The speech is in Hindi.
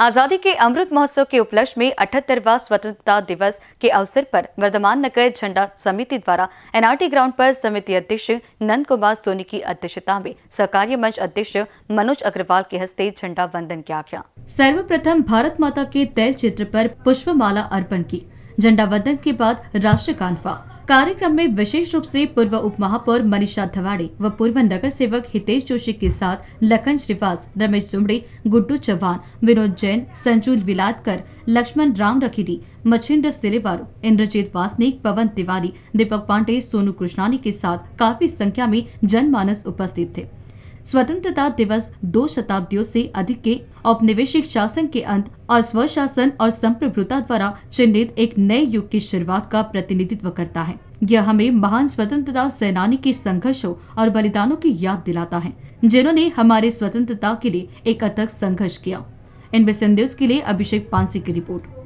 आजादी के अमृत महोत्सव के उपलक्ष्य में अठहत्तरवा स्वतंत्रता दिवस के अवसर पर वर्धमान नगर झंडा समिति द्वारा एनआरटी ग्राउंड पर समिति अध्यक्ष नंद कुमार सोनी की अध्यक्षता में सहकार्य मंच अध्यक्ष मनोज अग्रवाल के हस्ते झंडा वंदन किया गया सर्वप्रथम भारत माता के तैल चित्र पर पुष्पमाला अर्पण की झंडा वंदन के बाद राष्ट्र कांडवा कार्यक्रम में विशेष रूप से पूर्व उप महापौर मनीषा धवाड़े व पूर्व नगर सेवक हितेश जोशी के साथ लखन श्रीवास रमेश चुमड़ी गुड्डू चौहान विनोद जैन संजू विलादकर लक्ष्मण राम रखीडी मछिंद्र सिलेवार इंद्रजीत वासनिक पवन तिवारी दीपक पांडे सोनू कृष्णानी के साथ काफी संख्या में जनमानस उपस्थित थे स्वतंत्रता दिवस दो शताब्दियों से अधिक के औपनिवेशिक शासन के अंत और स्वशासन और संप्रभुता द्वारा चिन्हित एक नए युग की शुरुआत का प्रतिनिधित्व करता है यह हमें महान स्वतंत्रता सेनानी के संघर्षों और बलिदानों की याद दिलाता है जिन्होंने हमारे स्वतंत्रता के लिए एक अथक संघर्ष किया इन संदेश के लिए अभिषेक पांसी की रिपोर्ट